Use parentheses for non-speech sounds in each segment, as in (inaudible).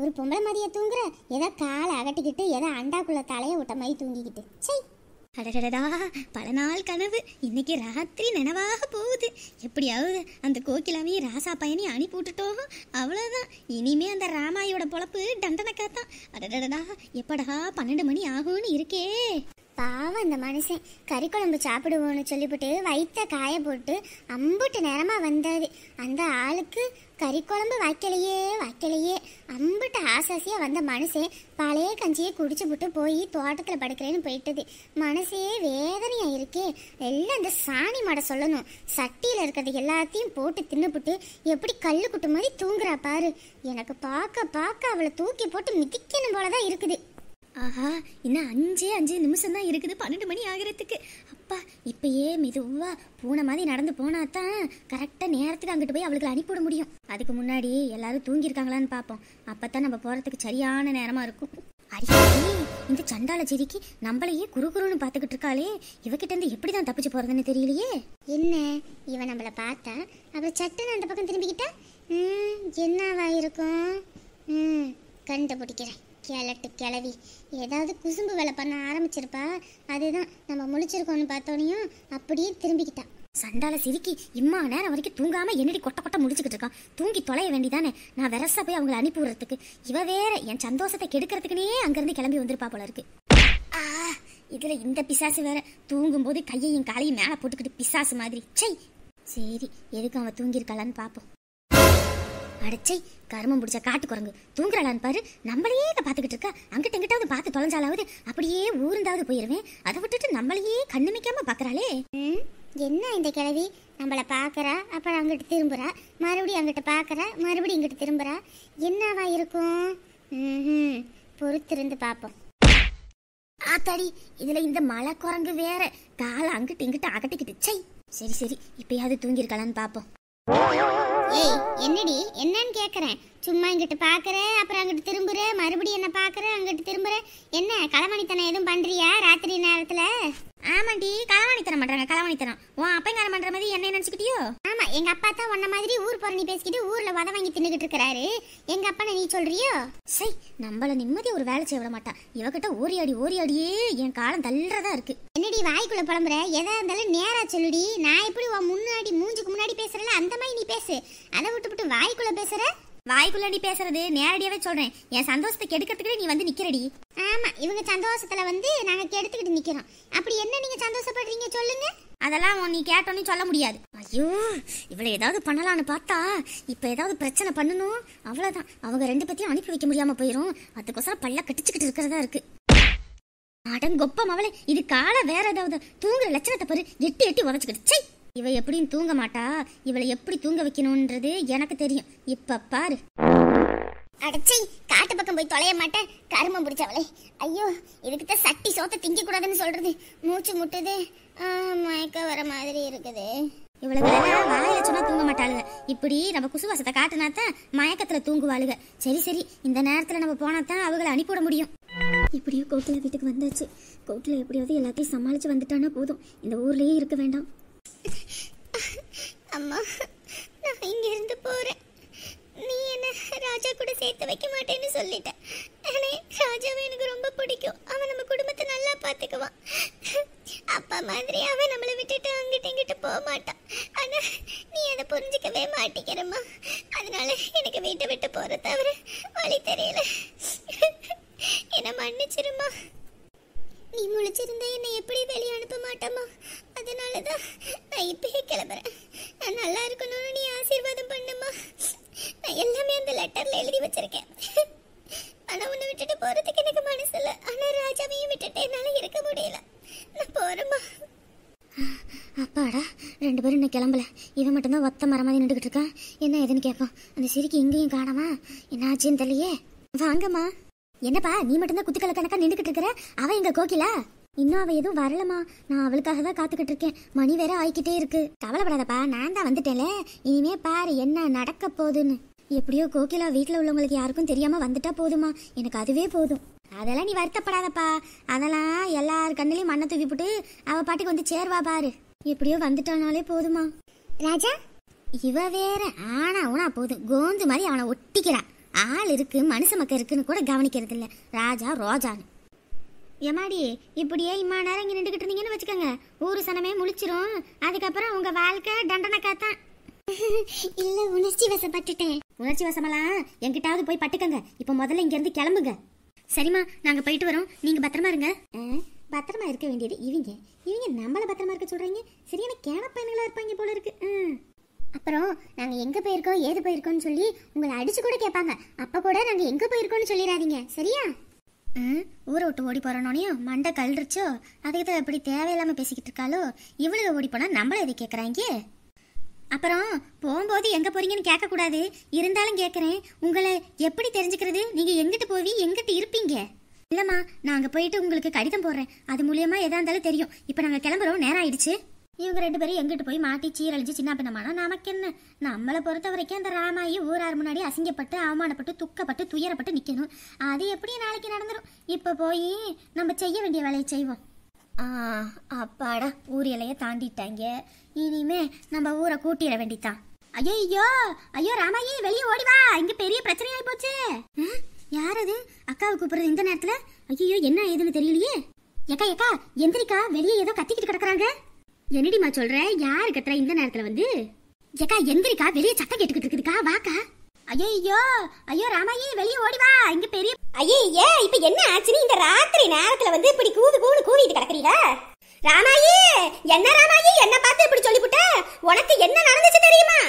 ஒரு பொம்பளை மாதிரியே தூங்குற ஏதோ காலை அகட்டிக்கிட்டு ஏதோ அண்டாக்குள்ள தலையை விட்ட மாதிரி தூங்கிக்கிட்டு சை அடடடா பல நாள் கனவு இன்னைக்கு ராத்திரி நினைவாக போகுது எப்படியாவது அந்த கோகிலாமி ராசா பயணி அனுப்பி விட்டுட்டோம் அவ்வளோதான் இனிமே அந்த ராமாயோட பொழப்பு டண்டனக்காத்தான் அடடடடா எப்படா பன்னெண்டு மணி ஆகும்னு இருக்கே பாவம் அந்த மனுஷன் கறி குழம்பு சாப்பிடுவோன்னு சொல்லிவிட்டு வயிற்ற காய போட்டு அம்புட்டு நேரமாக வந்தாரு அந்த ஆளுக்கு கறி குழம்பு வைக்கலையே வைக்கலையே அம்புட்டு ஆசாசியாக வந்த மனுஷன் பழைய கஞ்சியை குடிச்சு விட்டு போய் தோட்டத்தில் படுக்கிறேன்னு போயிட்டது மனசே வேதனையாக இருக்கே எல்லாம் இந்த சாணி மாடை சொல்லணும் சட்டியில் இருக்கிறது எல்லாத்தையும் போட்டு தின்னுபிட்டு எப்படி கல் குட்டு மாதிரி தூங்குறா பாரு எனக்கு பார்க்க பார்க்க அவளை தூக்கி போட்டு மிதிக்கணும் போல தான் இருக்குது ஆஹா இன்னும் அஞ்சே அஞ்சு நிமிஷம் தான் இருக்குது பன்னெண்டு மணி ஆகிறதுக்கு அப்பா இப்பயே மெதுவாக பூனை மாதிரி நடந்து போனா தான் கரெக்டாக நேரத்துக்கு அங்கிட்டு போய் அவளுக்கு அனுப்பிவிட முடியும் அதுக்கு முன்னாடி எல்லாரும் தூங்கியிருக்காங்களான்னு பார்ப்போம் அப்போ தான் நம்ம போகிறதுக்கு சரியான நேரமாக இருக்கும் அடியே இந்த சண்டால செடிக்கு நம்மளையே குரு குருன்னு பார்த்துக்கிட்டு இருக்காளே இவகிட்ட இருந்து எப்படி தான் தப்பிச்சு போகிறதுன்னு தெரியலையே என்ன இவன் நம்மளை பார்த்தா அப்புறம் சட்டுன்னு அந்த பக்கம் திரும்பிக்கிட்டா என்னவா இருக்கும் ம் கண்டுபிடிக்கிறேன் கிழட்டு கிளவி ஏதாவது குசும்பு வேலை பண்ண ஆரம்பிச்சிருப்பா அதுதான் நம்ம முழிச்சிருக்கோம்னு பார்த்தோனையும் அப்படியே திரும்பிக்கிட்டா சண்டால சிரிக்கி இம்மா நேரம் வரைக்கும் தூங்காம என்னடி கொட்ட கொட்ட முடிச்சுக்கிட்டு இருக்கான் தூங்கி தொலைய வேண்டிதானே நான் வெரச போய் அவங்களை அனுப்பி விடுறதுக்கு இவ வேற என் சந்தோஷத்தை கெடுக்கிறதுக்குனே அங்கிருந்து கிளம்பி வந்திருப்பா போல இருக்கு இதுல இந்த பிசாசு வேற தூங்கும்போது கையையும் காலையும் மேல போட்டுக்கிட்டு பிசாசு மாதிரி சரி எதுக்கு அவன் தூங்கியிருக்கலான்னு பார்ப்போம் அடைச்சை கருமம் பிடிச்ச காட்டு குரங்கு தூங்குறாளான்னு பாரு நம்மளையே பார்த்துக்கிட்டு இருக்கா அங்கிட்ட எங்கிட்டாவது பார்த்து தொலைஞ்சாலாவது அப்படியே ஊருந்தாவது போயிருவேன் அதை விட்டுட்டு நம்மளையே கண்ணுமிக்காம பார்க்குறாளே என்ன இந்த கிழவி நம்மளை பார்க்குறா அப்புறம் அங்கிட்டு திரும்புறா மறுபடியும் அங்கிட்ட பார்க்குறா மறுபடியும் இங்கிட்டு திரும்புகிறா என்னவா இருக்கும் பொறுத்திருந்து பார்ப்போம் ஆத்தாடி இதில் இந்த மலை குரங்கு வேற காலை அங்கிட்டு இங்கிட்டு அகட்டிக்கிட்டு சை சரி சரி இப்பயாவது தூங்கியிருக்கலான்னு பார்ப்போம் என்னடி என்னன்னு கேட்குறேன் சும்மா இங்கிட்டு பார்க்குற அப்புறம் அங்கிட்டு திரும்புறேன் மறுபடியும் என்ன பார்க்குற அங்கிட்டு திரும்புறேன் என்ன களமணித்தனம் எதுவும் பண்ணுறியா ராத்திரி நேரத்தில் ஆமாண்டி களவாணித்தனம் பண்றாங்க களவாணித்தனம் உன் அப்பங்காரம் பண்ற மாதிரி என்ன நினைச்சுக்கிட்டியோ ஆமா எங்க அப்பா தான் உன்ன மாதிரி ஊர் போறனி பேசிக்கிட்டு ஊர்ல வத வாங்கி தின்னுகிட்டு இருக்காரு எங்க நான் நீ சொல்றியோ சை நம்மள நிம்மதி ஒரு வேலை செய்ய விட மாட்டான் இவகிட்ட ஓரியாடி ஓரியாடியே என் காலம் தள்ளுறதா இருக்கு என்னடி வாய்க்குள்ள புலம்புற எதா இருந்தாலும் நேரா சொல்லுடி நான் எப்படி உன் முன்னாடி மூஞ்சுக்கு முன்னாடி பேசுறல அந்த மாதிரி நீ பேசு அதை விட்டு விட்டு வாய்க்குள்ள பேசுற வாய்க்குள்ள நீ பேசுறது நேரடியாவே சொல்றேன் என் சந்தோஷத்தை கெடுக்கிறதுக்கு நீ வந்து நிக்கிறடி ஆமா இவங்க சந்தோஷத்துல வந்து நாங்க கெடுத்துக்கிட்டு நிக்கிறோம் அப்படி என்ன நீங்க சந்தோஷப்படுறீங்க சொல்லுங்க அதெல்லாம் நீ கேட்டோன்னு சொல்ல முடியாது ஐயோ இவளை ஏதாவது பண்ணலான்னு பார்த்தா இப்போ ஏதாவது பிரச்சனை பண்ணணும் அவ்வளோதான் அவங்க ரெண்டு பத்தியும் அனுப்பி வைக்க முடியாமல் போயிடும் அதுக்கோசரம் பல்ல கட்டிச்சுக்கிட்டு இருக்கிறதா இருக்கு அடங்கொப்பம் அவளை இது காலை வேற ஏதாவது தூங்குற லட்சணத்தை பாரு எட்டி எட்டி உதச்சிக்கிட்டு சை இவ எப்படியும் தூங்க மாட்டா இவளை எப்படி தூங்க வைக்கணும்ன்றது எனக்கு தெரியும் இப்ப பாரு அடச்சி காட்டு பக்கம் போய் தொலைய மாட்டேன் கருமம் பிடிச்சவளே ஐயோ இதுக்கிட்ட சட்டி சோத்த திங்க கூடாதுன்னு சொல்றது மூச்சு முட்டுது மயக்க வர மாதிரி இருக்குது இவ்வளவு வாயில சும்மா தூங்க மாட்டாளுங்க இப்படி நம்ம குசுவாசத்தை காட்டுனாத்தான் மயக்கத்துல தூங்குவாளுங்க சரி சரி இந்த நேரத்துல நம்ம போனாத்தான் அவங்களை அனுப்பிவிட முடியும் இப்படியோ கோட்டில வீட்டுக்கு வந்தாச்சு கோட்டில எப்படியாவது எல்லாத்தையும் சமாளிச்சு வந்துட்டானா போதும் இந்த ஊர்லயே இருக்க வேண்டாம் அம்மா நான் இங்கிருந்து போறேன் நீ என்ன ராஜா கூட சேர்த்து வைக்க மாட்டேன்னு சொல்லிட்ட ஆனால் ராஜாவை எனக்கு ரொம்ப பிடிக்கும் அவன் நம்ம குடும்பத்தை நல்லா பார்த்துக்குவான் அப்பா மாதிரி அவன் நம்மளை விட்டுட்டு அங்கிட்ட இங்கிட்ட போக மாட்டான் ஆனால் நீ அதை புரிஞ்சிக்கவே மாட்டேங்கிறம்மா அதனால எனக்கு வீட்டை விட்டு போகிற தவிர வழி தெரியல என்னை மன்னிச்சிருமா நீ முழிச்சிருந்தா என்னை எப்படி வெளியே அனுப்ப மாட்டம்மா அதனால தான் நான் இப்பயே கிளம்புறேன் நான் நல்லா இருக்கணும்னு நீ ஆசீர்வாதம் பண்ணுமா நான் எல்லாமே அந்த லெட்டரில் எழுதி வச்சிருக்கேன் ஆனால் உன்னை விட்டுட்டு போகிறதுக்கு எனக்கு மனசு இல்லை ஆனால் ராஜாவையும் விட்டுட்டு என்னால் இருக்க முடியல நான் போகிறேம்மா அப்பாடா ரெண்டு பேரும் இன்னும் கிளம்பல இவன் மட்டும்தான் ஒத்த மாதிரி நின்றுக்கிட்டு இருக்கான் என்ன ஏதுன்னு கேட்பான் அந்த சிரிக்கு எங்கேயும் காணாமா என்ன ஆச்சுன்னு தெரியலையே வாங்கம்மா என்னப்பா நீ மட்டும்தான் குத்துக்கல கணக்கா நின்றுக்கிட்டு இருக்கிற அவன் எங்க கோகிலா இன்னும் அவ எதுவும் வரலமா நான் அவளுக்காக தான் காத்துக்கிட்டு இருக்கேன் மணி வேற ஆயிக்கிட்டே இருக்கு கவலைப்படாதப்பா நான் தான் வந்துட்டேன்ல இனிமே பாரு என்ன நடக்க போகுதுன்னு எப்படியோ கோகிலா வீட்டில் உள்ளவங்களுக்கு யாருக்கும் தெரியாம வந்துட்டா போதுமா எனக்கு அதுவே போதும் அதெல்லாம் நீ வருத்தப்படாதப்பா அதெல்லாம் எல்லார் கண்ணிலையும் மண்ணை தூக்கி போட்டு அவ பாட்டுக்கு வந்து சேர்வா பாரு எப்படியோ வந்துட்டானாலே போதுமா ராஜா இவ வேற ஆனா உனா போதும் கோந்து மாதிரி அவனை ஒட்டிக்கிறான் ஆள் இருக்கு மனுஷ மக்கள் இருக்குன்னு கூட கவனிக்கிறது இல்ல ராஜா ரோஜான்னு எமாடி இப்படியே இம்மா நேரம் இங்கே நின்றுக்கிட்டு இருந்தீங்கன்னு வச்சுக்கோங்க ஊர் சனமே முழிச்சிரும் அதுக்கப்புறம் உங்கள் வாழ்க்கை தண்டனை காத்தான் இல்ல உணர்ச்சி வசப்பட்டுட்டேன் உணர்ச்சி வசமெல்லாம் எங்கிட்டாவது போய் பட்டுக்கங்க இப்போ முதல்ல இங்கேருந்து கிளம்புங்க சரிம்மா நாங்கள் போயிட்டு வரோம் நீங்கள் பத்திரமா இருங்க பத்திரமா இருக்க வேண்டியது இவங்க இவங்க நம்மளை பத்திரமா இருக்க சொல்கிறீங்க சரியான கேனப்பயன்களாக இருப்பாங்க போல இருக்கு அப்புறம் நாங்கள் எங்கே போயிருக்கோம் ஏது போயிருக்கோம்னு சொல்லி உங்களை அடிச்சு கூட கேட்பாங்க அப்போ கூட நாங்கள் எங்கே போயிருக்கோம்னு சொல்லிடாதீங்க சரியா ஊரை விட்டு ஓடி போறனோனையும் மண்டை கழுறிச்சோ அதுக்கு தான் எப்படி தேவையில்லாமல் பேசிக்கிட்டு இருக்காளோ இவ்வளவு ஓடி போனால் நம்மளை எது கேக்குறாங்க அப்புறம் போகும்போது எங்கே போகிறீங்கன்னு கேட்கக்கூடாது இருந்தாலும் கேட்குறேன் உங்களை எப்படி தெரிஞ்சுக்கிறது நீங்கள் எங்கிட்டு போவி எங்கிட்டு இருப்பீங்க இல்லைம்மா நான் அங்கே போயிட்டு உங்களுக்கு கடிதம் போடுறேன் அது மூலியமா எதாக இருந்தாலும் தெரியும் இப்போ நாங்கள் கிளம்புறோம் நேரம் ஆயிடுச்சு இவங்க ரெண்டு பேரும் எங்கிட்டு போய் மாட்டி சீரழிஞ்சு சின்ன பின்னமானா நமக்கு என்ன நம்மளை பொறுத்த வரைக்கும் அந்த ராமாயி ஊரார் முன்னாடி அசிங்கப்பட்டு அவமானப்பட்டு துக்கப்பட்டு துயரப்பட்டு நிற்கணும் அது எப்படி நாளைக்கு நடந்துடும் இப்போ போய் நம்ம செய்ய வேண்டிய வேலையை செய்வோம் அப்பாடா ஊர் இலையை தாண்டிட்டாங்க இனிமே நம்ம ஊரை கூட்டிட வேண்டித்தான் ஐயோ ஐயோ ஐயோ ராமாயி வெளியே ஓடி வா இங்க பெரிய பிரச்சனை ஆகி போச்சு யார் அது அக்காவை கூப்பிடுறது இந்த நேரத்துல ஐயோ என்ன ஏதுன்னு தெரியலையே ஏக்கா ஏக்கா எந்திரிக்கா வெளியே ஏதோ கத்திக்கிட்டு கிடக்குறாங்க என்னடிமா சொல்ற யாரு கத்துற இந்த நேரத்துல வந்து ஏக்கா எந்திரிக்கா வெளியே சத்தம் கேட்டுக்கிட்டு இருக்கா வாக்கா ஐயோ ஐயோ ராமாயி வெளியே ஓடி வா இங்க பெரிய ஐயே இப்ப என்ன ஆச்சுன்னு இந்த ராத்திரி நேரத்துல வந்து இப்படி கூவி கூவி கூவிட்டு கிடக்குறீங்க ராமாயி என்ன ராமாயி என்ன பார்த்து இப்படி சொல்லிவிட்ட உனக்கு என்ன நடந்துச்சு தெரியுமா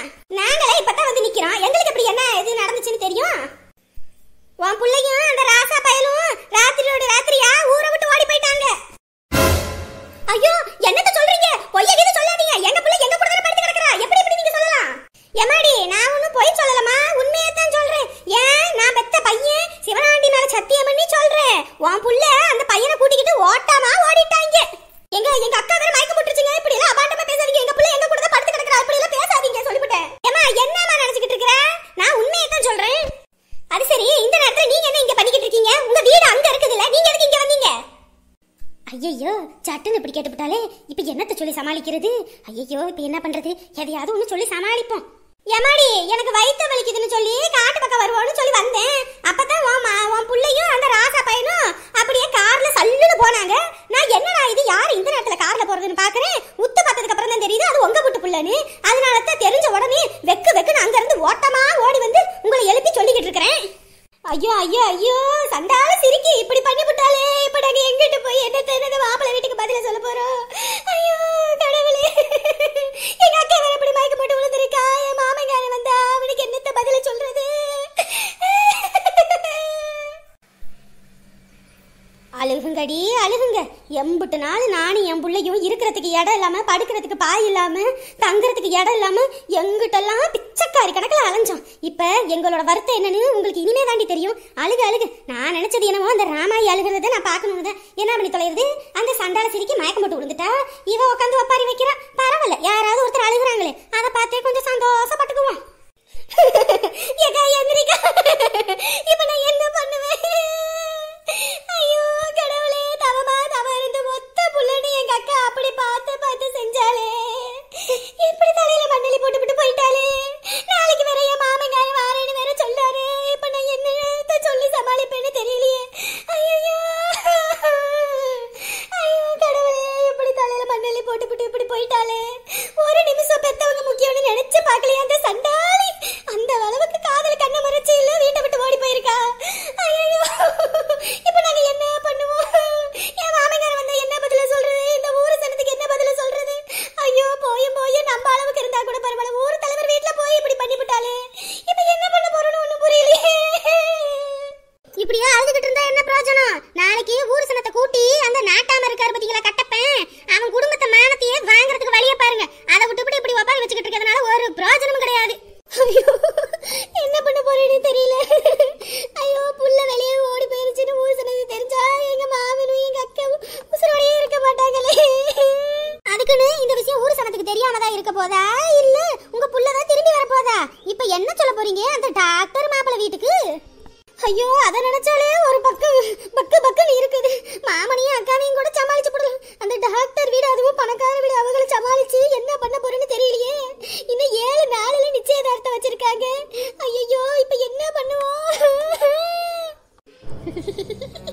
ஐயோ சட்டுன்னு இப்படி கேட்டுவிட்டாலே இப்போ என்னத்தை சொல்லி சமாளிக்கிறது ஐயோ இப்போ என்ன பண்றது எதையாவது ஒன்று சொல்லி சமாளிப்போம் எமாடி எனக்கு வயிற்று வலிக்குதுன்னு சொல்லி காட்டு பக்கம் வருவோம்னு சொல்லி வந்தேன் அப்பதான் உன் உன் பிள்ளையும் அந்த ராசா பையனும் அப்படியே கார்ல சல்லுன்னு போனாங்க நான் என்னடா இது யார் இந்த நேரத்துல கார்ல போறதுன்னு பாக்குறேன் உத்து பார்த்ததுக்கு அப்புறம் தான் தெரியுது அது உங்க வீட்டு பிள்ளைன்னு இடம் இல்லாமல் படுக்கிறதுக்கு பாய் இல்லாமல் தங்குறதுக்கு இடம் இல்லாமல் எங்கிட்டெல்லாம் பிச்சைக்காரி கணக்கில் அலைஞ்சோம் இப்போ எங்களோட வருத்தம் என்னன்னு உங்களுக்கு இனிமே தாண்டி தெரியும் அழுகு அழுகு நான் நினச்சது என்னமோ அந்த ராமாயி அழுகிறத நான் பார்க்கணும் தான் என்ன பண்ணி தொலைவது அந்த சண்டால சிரிக்கு மயக்கம் போட்டு விழுந்துட்டா இவ உட்காந்து ஒப்பாரி வைக்கிறா பரவாயில்ல யாராவது ஒருத்தர் அழுகுறாங்களே அதை பார்த்தே கொஞ்சம் சந்தோஷப்பட்டுக்குவோம் (laughs) ஐயோ அத நினைச்சாலே ஒரு பக்கம் பக்கு பக்கம் இருக்குது மாமனியும் அக்கானையும் கூட சமாளிச்சு போடலாம் அந்த டாக்டர் வீடு அதுவும் பணக்கார வீடு அவங்கள சமாளிச்சு என்ன பண்ண போறேன்னு தெரியலையே இன்னும் ஏழு நாளில நிச்சயதார்த்தம் வச்சிருக்காங்க ஐயோ இப்ப என்ன பண்ணுவோம் (laughs)